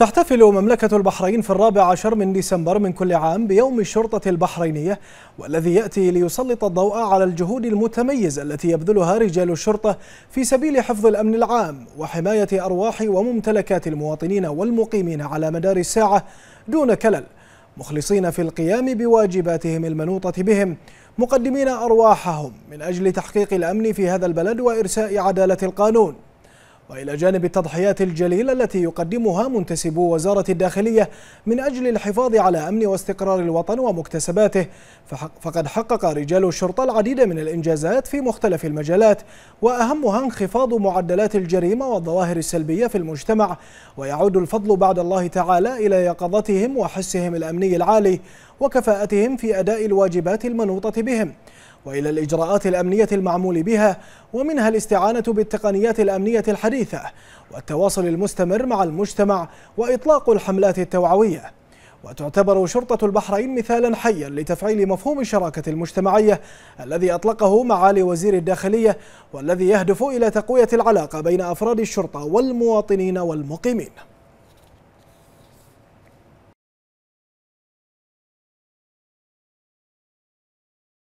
تحتفل مملكة البحرين في الرابع عشر من ديسمبر من كل عام بيوم الشرطة البحرينية والذي يأتي ليسلط الضوء على الجهود المتميزة التي يبذلها رجال الشرطة في سبيل حفظ الأمن العام وحماية أرواح وممتلكات المواطنين والمقيمين على مدار الساعة دون كلل مخلصين في القيام بواجباتهم المنوطة بهم مقدمين أرواحهم من أجل تحقيق الأمن في هذا البلد وإرساء عدالة القانون وإلى جانب التضحيات الجليلة التي يقدمها منتسبو وزارة الداخلية من أجل الحفاظ على أمن واستقرار الوطن ومكتسباته فقد حقق رجال الشرطة العديد من الإنجازات في مختلف المجالات وأهمها انخفاض معدلات الجريمة والظواهر السلبية في المجتمع ويعود الفضل بعد الله تعالى إلى يقظتهم وحسهم الأمني العالي وكفاءتهم في أداء الواجبات المنوطة بهم وإلى الإجراءات الأمنية المعمول بها ومنها الاستعانة بالتقنيات الأمنية الحديثة والتواصل المستمر مع المجتمع وإطلاق الحملات التوعوية وتعتبر شرطة البحرين مثالا حيا لتفعيل مفهوم الشراكة المجتمعية الذي أطلقه معالي وزير الداخلية والذي يهدف إلى تقوية العلاقة بين أفراد الشرطة والمواطنين والمقيمين